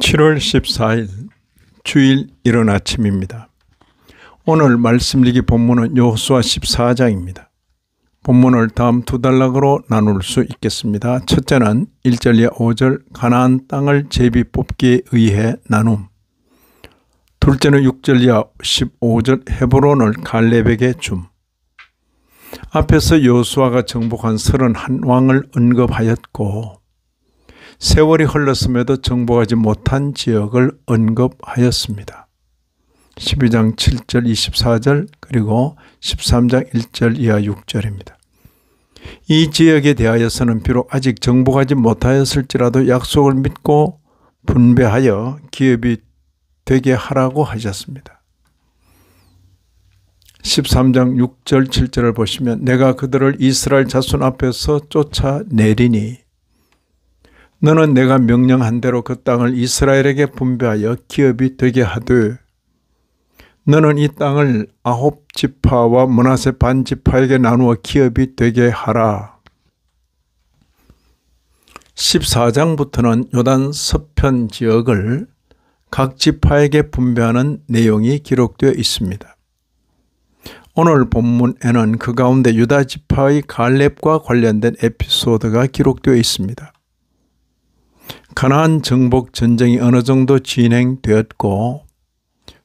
7월 14일 주일 일어나 아침입니다. 오늘 말씀리기 본문은 여수아 14장입니다. 본문을 다음 두 단락으로 나눌 수 있겠습니다. 첫째는 1절 이 5절 가나안 땅을 제비 뽑기에 의해 나눔 둘째는 6절 이하 15절 헤브론을 갈렙에게 줌 앞에서 여수아가 정복한 31왕을 언급하였고 세월이 흘렀음에도 정복하지 못한 지역을 언급하였습니다. 12장 7절 24절 그리고 13장 1절 이하 6절입니다. 이 지역에 대하여서는 비록 아직 정복하지 못하였을지라도 약속을 믿고 분배하여 기업이 되게 하라고 하셨습니다. 13장 6절 7절을 보시면 내가 그들을 이스라엘 자손 앞에서 쫓아내리니 너는 내가 명령한 대로 그 땅을 이스라엘에게 분배하여 기업이 되게 하되 너는 이 땅을 아홉 지파와 문하세 반 지파에게 나누어 기업이 되게 하라. 14장부터는 요단 서편 지역을 각 지파에게 분배하는 내용이 기록되어 있습니다. 오늘 본문에는 그 가운데 유다 지파의 갈렙과 관련된 에피소드가 기록되어 있습니다. 가나안 정복 전쟁이 어느 정도 진행되었고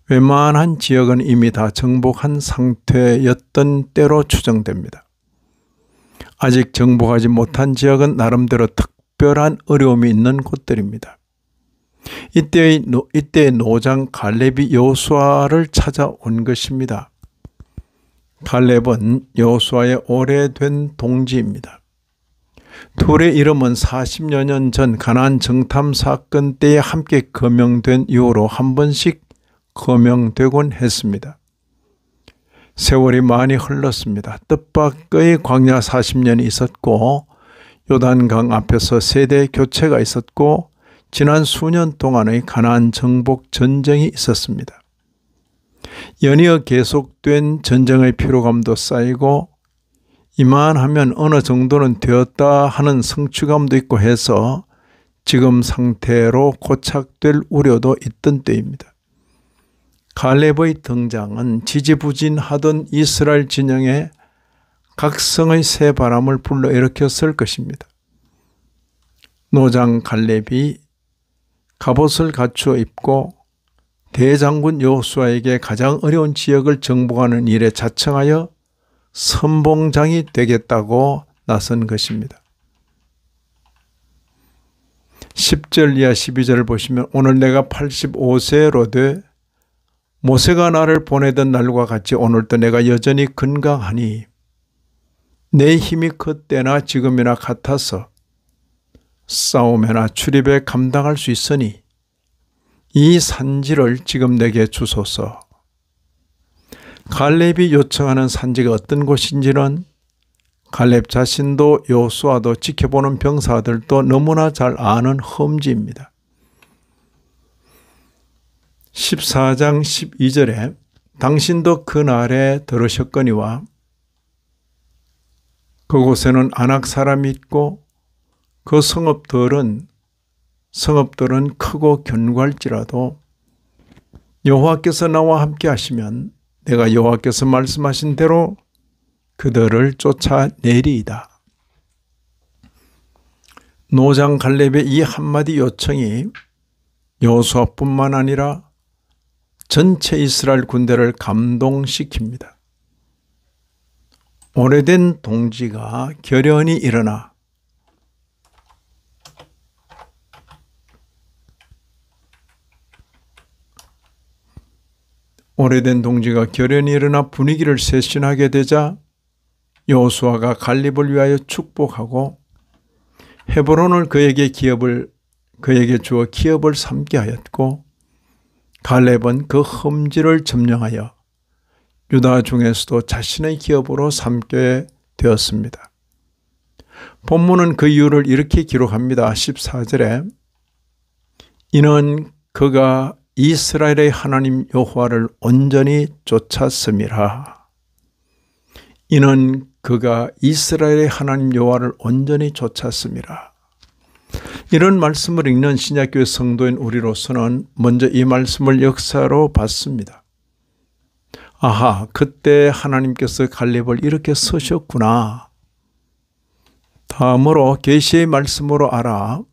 웬만한 지역은 이미 다 정복한 상태였던 때로 추정됩니다. 아직 정복하지 못한 지역은 나름대로 특별한 어려움이 있는 곳들입니다. 이때의, 노, 이때 노장 갈렙이 여수아를 찾아온 것입니다. 갈렙은 여수아의 오래된 동지입니다. 둘의 이름은 40여 년 전 가난 정탐 사건 때에 함께 거명된 이후로 한 번씩 거명되곤 했습니다. 세월이 많이 흘렀습니다. 뜻밖의 광야 40년이 있었고 요단강 앞에서 세대 교체가 있었고 지난 수년 동안의 가난 정복 전쟁이 있었습니다. 연이어 계속된 전쟁의 피로감도 쌓이고 이만하면 어느 정도는 되었다 하는 성취감도 있고 해서 지금 상태로 고착될 우려도 있던 때입니다. 갈렙의 등장은 지지부진하던 이스라엘 진영에 각성의 새 바람을 불러일으켰을 것입니다. 노장 갈렙이 갑옷을 갖추어 입고 대장군 여호수아에게 가장 어려운 지역을 정복하는 일에 자청하여 선봉장이 되겠다고 나선 것입니다. 10절 이하 12절을 보시면 오늘 내가 85세로 돼 모세가 나를 보내던 날과 같이 오늘도 내가 여전히 건강하니 내 힘이 그때나 지금이나 같아서 싸움에나 출입에 감당할 수 있으니 이 산지를 지금 내게 주소서 갈렙이 요청하는 산지가 어떤 곳인지는 갈렙 자신도 요수와도 지켜보는 병사들도 너무나 잘 아는 험지입니다. 14장 12절에 당신도 그날에 들으셨거니와 그곳에는 안악 사람이 있고 그 성읍들은 성읍들은 크고 견고할지라도 여호와께서 나와 함께 하시면 내가 여호와께서 말씀하신 대로 그들을 쫓아내리이다. 노장 갈렙의 이 한마디 요청이 여수아뿐만 아니라 전체 이스라엘 군대를 감동시킵니다. 오래된 동지가 결연히 일어나 오래된 동지가 결연히 일어나 분위기를 쇄신하게 되자 여호수아가 갈립을 위하여 축복하고 헤브론을 그에게 기업을 그에게 주어 기업을 삼게 하였고 갈렙은 그 험지를 점령하여 유다 중에서도 자신의 기업으로 삼게 되었습니다. 본문은 그 이유를 이렇게 기록합니다. 14절에 이는 그가 이스라엘의 하나님 여호와를 온전히 쫓았음이라. 이는 그가 이스라엘의 하나님 여호와를 온전히 쫓았음이라. 이런 말씀을 읽는 신약교회 성도인 우리로서는 먼저 이 말씀을 역사로 봤습니다. 아하, 그때 하나님께서 갈렙을 이렇게 쓰셨구나. 다음으로 계시의 말씀으로 알아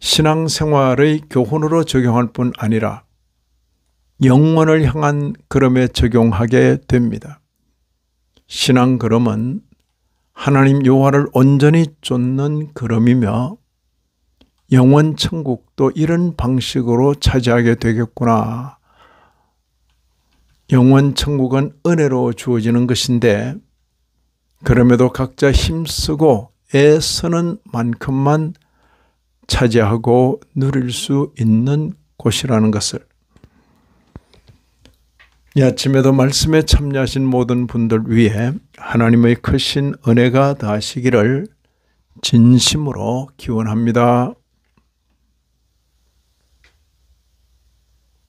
신앙생활의 교훈으로 적용할 뿐 아니라 영원을 향한 걸음에 적용하게 됩니다. 신앙 걸음은 하나님 요하를 온전히 쫓는 걸음이며 영원 천국도 이런 방식으로 차지하게 되겠구나. 영원 천국은 은혜로 주어지는 것인데 그럼에도 각자 힘쓰고 애쓰는 만큼만 차지하고 누릴 수 있는 곳이라는 것을 이 아침에도 말씀에 참여하신 모든 분들 위해 하나님의 크신 은혜가 다하시기를 진심으로 기원합니다.